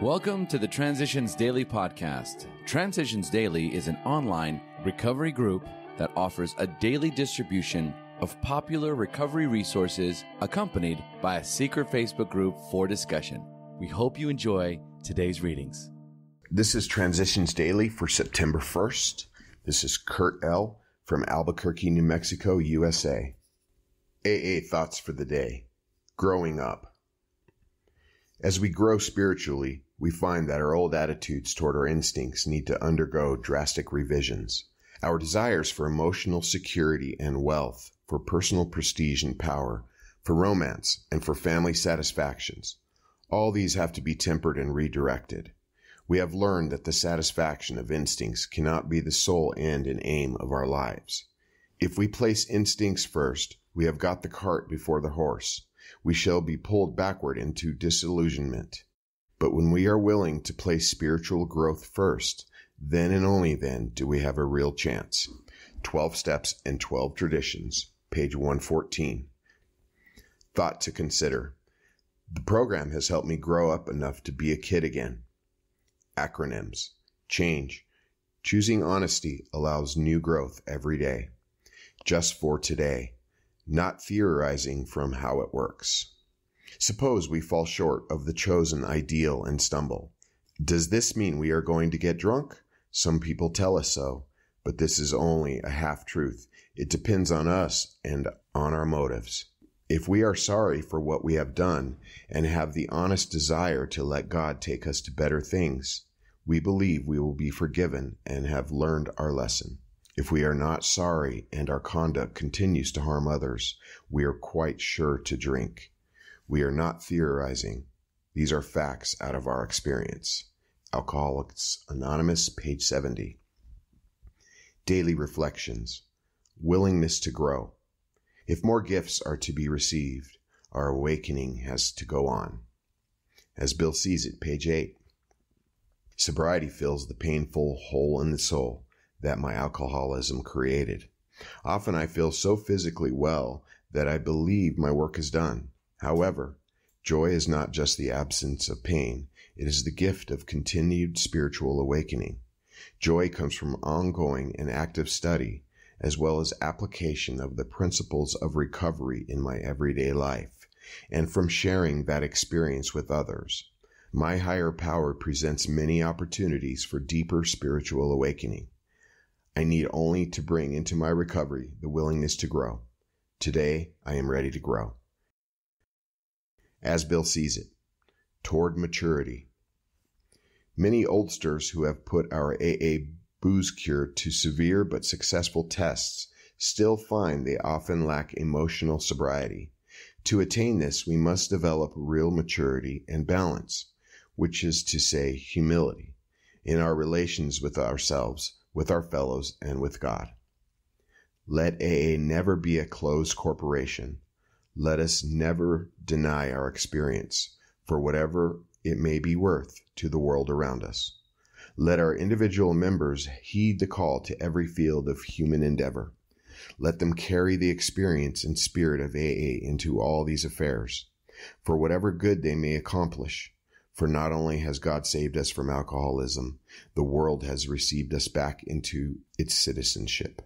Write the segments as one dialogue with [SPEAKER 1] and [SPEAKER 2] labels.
[SPEAKER 1] Welcome to the Transitions Daily podcast. Transitions Daily is an online recovery group that offers a daily distribution of popular recovery resources accompanied by a secret Facebook group for discussion. We hope you enjoy today's readings. This is Transitions Daily for September 1st. This is Kurt L. from Albuquerque, New Mexico, USA. AA thoughts for the day. Growing up. As we grow spiritually, we find that our old attitudes toward our instincts need to undergo drastic revisions. Our desires for emotional security and wealth, for personal prestige and power, for romance, and for family satisfactions, all these have to be tempered and redirected. We have learned that the satisfaction of instincts cannot be the sole end and aim of our lives. If we place instincts first, we have got the cart before the horse. We shall be pulled backward into disillusionment. But when we are willing to place spiritual growth first, then and only then do we have a real chance. 12 Steps and 12 Traditions, page 114. Thought to consider. The program has helped me grow up enough to be a kid again. Acronyms. Change. Choosing honesty allows new growth every day. Just for today. Not theorizing from how it works. Suppose we fall short of the chosen ideal and stumble. Does this mean we are going to get drunk? Some people tell us so, but this is only a half truth. It depends on us and on our motives. If we are sorry for what we have done and have the honest desire to let God take us to better things, we believe we will be forgiven and have learned our lesson. If we are not sorry and our conduct continues to harm others, we are quite sure to drink. We are not theorizing. These are facts out of our experience. Alcoholics Anonymous, page 70. Daily Reflections Willingness to Grow. If more gifts are to be received, our awakening has to go on. As Bill sees it, page 8. Sobriety fills the painful hole in the soul that my alcoholism created. Often I feel so physically well that I believe my work is done. However, joy is not just the absence of pain, it is the gift of continued spiritual awakening. Joy comes from ongoing and active study, as well as application of the principles of recovery in my everyday life, and from sharing that experience with others. My higher power presents many opportunities for deeper spiritual awakening. I need only to bring into my recovery the willingness to grow. Today, I am ready to grow as Bill sees it, toward maturity. Many oldsters who have put our AA booze cure to severe but successful tests still find they often lack emotional sobriety. To attain this, we must develop real maturity and balance, which is to say, humility, in our relations with ourselves, with our fellows, and with God. Let AA never be a closed corporation, let us never deny our experience, for whatever it may be worth to the world around us. Let our individual members heed the call to every field of human endeavor. Let them carry the experience and spirit of AA into all these affairs, for whatever good they may accomplish. For not only has God saved us from alcoholism, the world has received us back into its citizenship.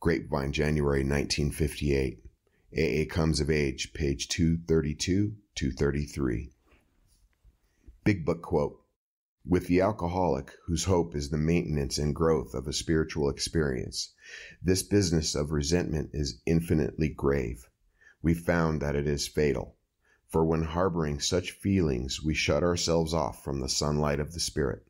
[SPEAKER 1] Grapevine, January 1958. AA Comes of Age, page 232 233. Big Book quote With the alcoholic, whose hope is the maintenance and growth of a spiritual experience, this business of resentment is infinitely grave. We found that it is fatal. For when harboring such feelings, we shut ourselves off from the sunlight of the Spirit.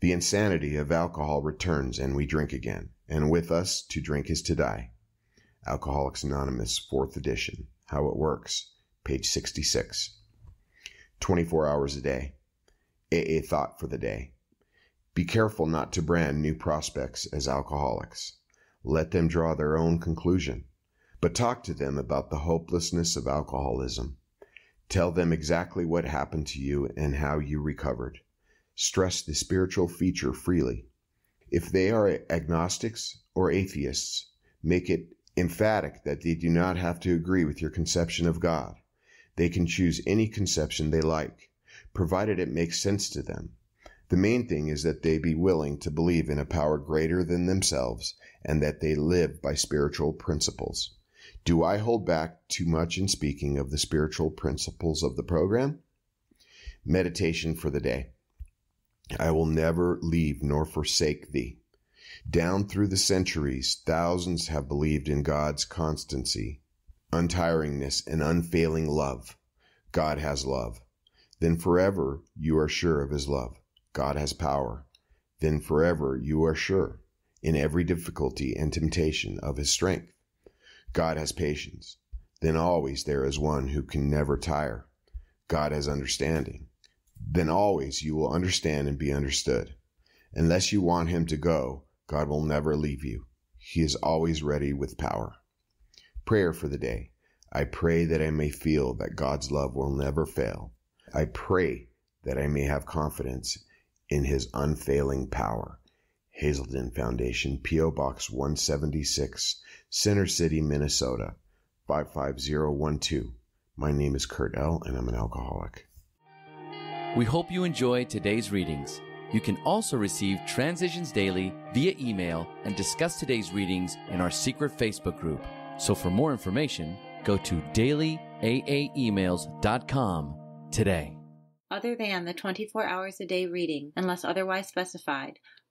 [SPEAKER 1] The insanity of alcohol returns, and we drink again, and with us to drink is to die. Alcoholics Anonymous, 4th edition, How It Works, page 66. 24 hours a day. AA thought for the day. Be careful not to brand new prospects as alcoholics. Let them draw their own conclusion, but talk to them about the hopelessness of alcoholism. Tell them exactly what happened to you and how you recovered. Stress the spiritual feature freely. If they are agnostics or atheists, make it emphatic that they do not have to agree with your conception of God. They can choose any conception they like, provided it makes sense to them. The main thing is that they be willing to believe in a power greater than themselves and that they live by spiritual principles. Do I hold back too much in speaking of the spiritual principles of the program? Meditation for the day. I will never leave nor forsake thee. Down through the centuries, thousands have believed in God's constancy, untiringness, and unfailing love. God has love. Then forever you are sure of his love. God has power. Then forever you are sure in every difficulty and temptation of his strength. God has patience. Then always there is one who can never tire. God has understanding. Then always you will understand and be understood. Unless you want him to go, God will never leave you. He is always ready with power. Prayer for the day. I pray that I may feel that God's love will never fail. I pray that I may have confidence in His unfailing power. Hazelden Foundation, P.O. Box 176, Center City, Minnesota 55012. My name is Kurt L., and I'm an alcoholic. We hope you enjoy today's readings. You can also receive Transitions Daily via email and discuss today's readings in our secret Facebook group. So for more information, go to dailyaaemails.com today. Other than the 24 hours a day reading, unless otherwise specified,